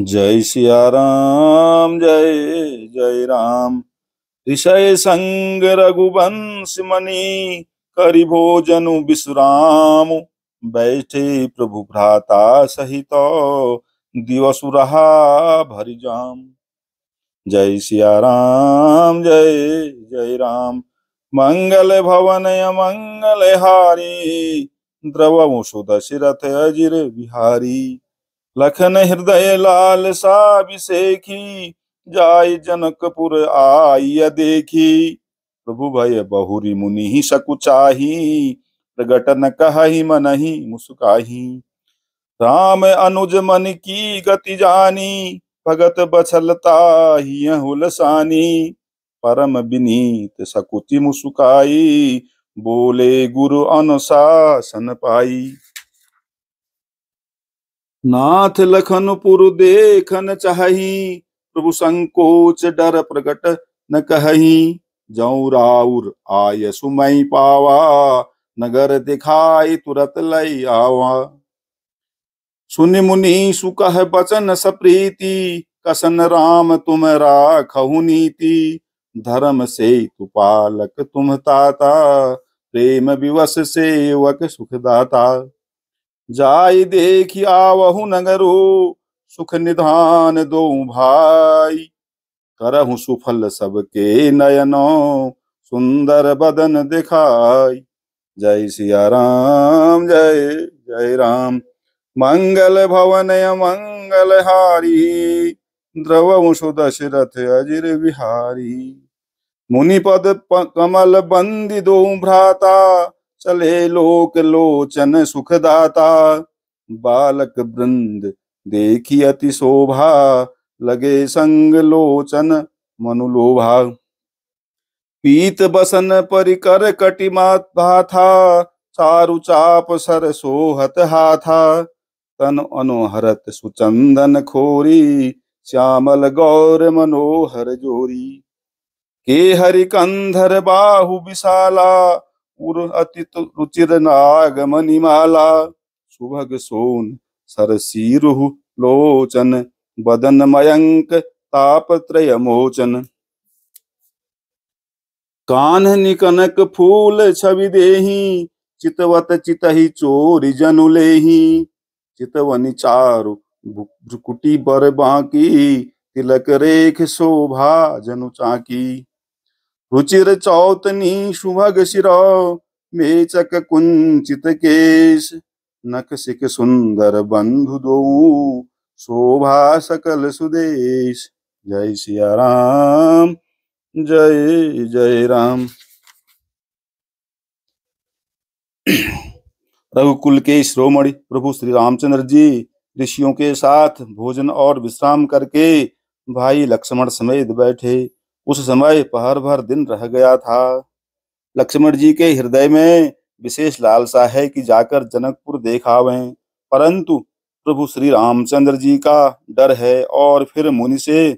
जय सिया राम जय जय राम ऋषय संग रघुवंश मणि करि भोजनु विश्राम बैठे प्रभु भ्राता सहित दिवसु रहा भरि जाम जय सिया राम जय जय राम मंगल भवन मंगल हारी द्रव मुसुद सिरथ अजिर बिहारी लखन हृदय लाल सा जाय जनकपुर आय देखी प्रभु भय बहुरी मुनि ही सकुचाही प्रगट न कही मन ही मुस्काही राम अनुज मन की गति जानी भगत बछलता ही हुलसानी परम विनीत सकुति मुसुकाई बोले गुरु अनुशासन पाई नाथ लखन पुर देखन चाही प्रभु संकोच डर प्रकट न कही जऊ राउर आय सुमय पावा नगर दिखाई तुरत लय आवा सुन मुनि सुकह बचन सप्रीति कसन राम तुम राखहु नीति धर्म से तुपालक तुम ताता प्रेम विवश सेवक सुखदाता जाय देखी आवहु नगरो सुख निधान दो भाई करहु सुफल सबके नयनो सुंदर बदन दिखाई जय सिया राम जय जय राम मंगल भवन मंगल हारी द्रव सुदशरथ अजिर बिहारी पद कमल बंदी दो भ्राता चले लोक लोचन सुखदाता बालक वृंद देखी अति शोभा लगे संग लोचन मनुलोभा पीत बसन परिकर कटिमा था चारु चाप सर सोहत हाथा तन अनोहरत सुचंदन खोरी श्यामल गौर मनोहर जोरी के हरि कंधर बाहु विशाला उर अतित रुचिर नाग सुभग सोन सरसीरु लोचन बदन मयंक तापत्रय मोचन कान्ह कनक फूल छवि देही चितवत चितहि चोरी जनु ले चितवनि चारु भ्रुकुटी बर बाकी तिलक रेख शोभा जनु चाकी रुचिर चौतनी सुभग शिरा मेचक कुंचित केश नख सिख सुंदर बंधु दो शोभा सकल सुदेश जय सिया राम जय जय राम रघुकुल के श्रोमणि प्रभु श्री रामचंद्र जी ऋषियों के साथ भोजन और विश्राम करके भाई लक्ष्मण समेत बैठे उस समय पहर भर दिन रह गया था लक्ष्मण जी के हृदय में विशेष लालसा है कि जाकर जनकपुर देखावे परंतु प्रभु श्री रामचंद्र जी का डर है और फिर मुनि से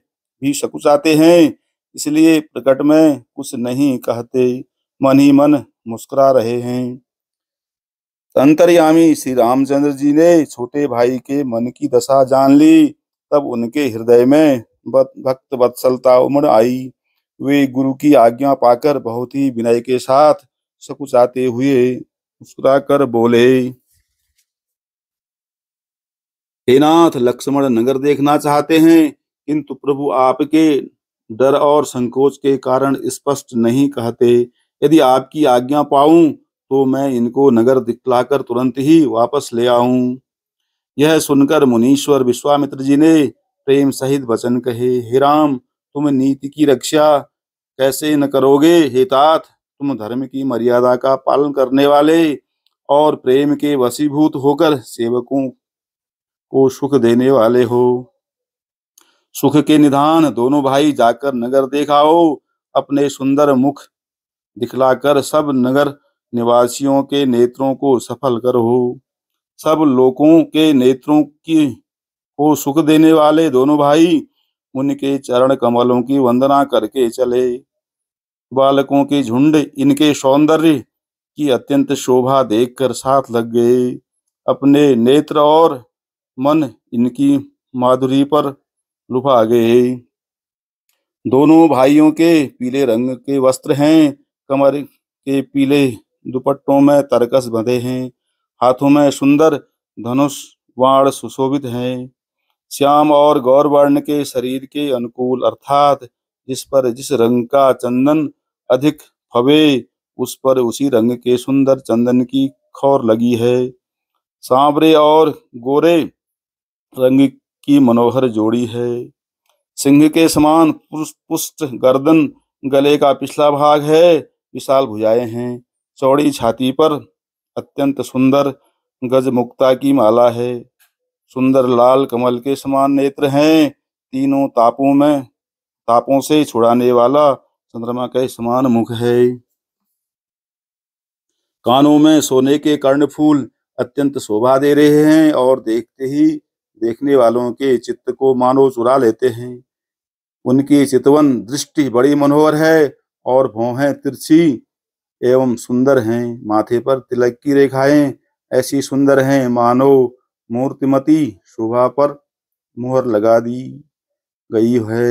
भी सकुचाते हैं इसलिए प्रकट में कुछ नहीं कहते मन ही मन मुस्कुरा रहे हैं अंतर्यामी श्री रामचंद्र जी ने छोटे भाई के मन की दशा जान ली तब उनके हृदय में भक्त वत्सलता उमड़ आई वे गुरु की आज्ञा पाकर बहुत ही विनय के साथ सकुचाते हुए मुस्कुरा कर बोले हे नाथ लक्ष्मण नगर देखना चाहते हैं किंतु प्रभु आपके डर और संकोच के कारण स्पष्ट नहीं कहते यदि आपकी आज्ञा पाऊं तो मैं इनको नगर दिखलाकर तुरंत ही वापस ले आऊं यह सुनकर मुनीश्वर विश्वामित्र जी ने प्रेम सहित वचन कहे हे राम तुम नीति की रक्षा कैसे न करोगे हिताथ तुम धर्म की मर्यादा का पालन करने वाले और प्रेम के वसीभूत होकर सेवकों को सुख देने वाले हो सुख के निधान दोनों भाई जाकर नगर देखाओ अपने सुंदर मुख दिखलाकर सब नगर निवासियों के नेत्रों को सफल करो सब लोगों के नेत्रों की को सुख देने वाले दोनों भाई उनके चरण कमलों की वंदना करके चले बालकों के झुंड इनके सौंदर्य की अत्यंत शोभा देखकर साथ लग गए अपने नेत्र और मन इनकी माधुरी पर लुभा गए दोनों भाइयों के पीले रंग के वस्त्र हैं कमर के पीले दुपट्टों में तरकस बंधे हैं हाथों में सुंदर धनुष वाण सुशोभित हैं श्याम और गौर वर्ण के शरीर के अनुकूल अर्थात जिस पर जिस रंग का चंदन अधिक फबे उस पर उसी रंग के सुंदर चंदन की खौर लगी है सांवरे और गोरे रंग की मनोहर जोड़ी है सिंह के समान पुष्ट गर्दन गले का पिछला भाग है विशाल भुजाएं हैं चौड़ी छाती पर अत्यंत सुंदर गजमुक्ता की माला है सुंदर लाल कमल के समान नेत्र हैं तीनों तापों में तापों से छुड़ाने वाला चंद्रमा के समान मुख है कानों में सोने के कर्ण फूल अत्यंत शोभा दे रहे हैं और देखते ही देखने वालों के चित्त को मानो चुरा लेते हैं उनकी चितवन दृष्टि बड़ी मनोहर है और भौहें तिरछी एवं सुंदर हैं माथे पर तिलक की रेखाएं ऐसी सुंदर हैं मानो मूर्तिमती शोभा पर मुहर लगा दी गई है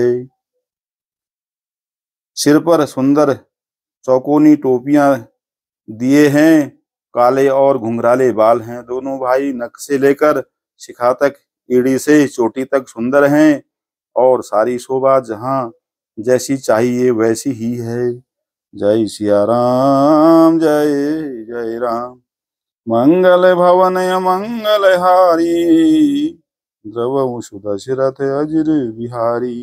सिर पर सुंदर चौकोनी टोपियां दिए हैं काले और घुंघराले बाल हैं दोनों भाई नक से लेकर शिखा तक ईड़ी से चोटी तक सुंदर हैं और सारी शोभा जहां जैसी चाहिए वैसी ही है जय सिया राम जय जय राम मंगल भवन मंगल हारी द्रव सुदशरथ अजर बिहारी